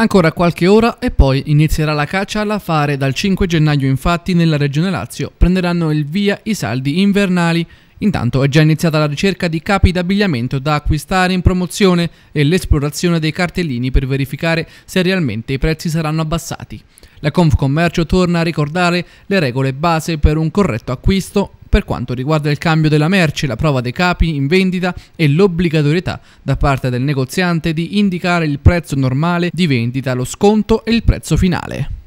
Ancora qualche ora e poi inizierà la caccia alla fare. Dal 5 gennaio infatti nella regione Lazio prenderanno il via i saldi invernali. Intanto è già iniziata la ricerca di capi d'abbigliamento da acquistare in promozione e l'esplorazione dei cartellini per verificare se realmente i prezzi saranno abbassati. La Confcommercio torna a ricordare le regole base per un corretto acquisto per quanto riguarda il cambio della merce, la prova dei capi in vendita e l'obbligatorietà da parte del negoziante di indicare il prezzo normale di vendita, lo sconto e il prezzo finale.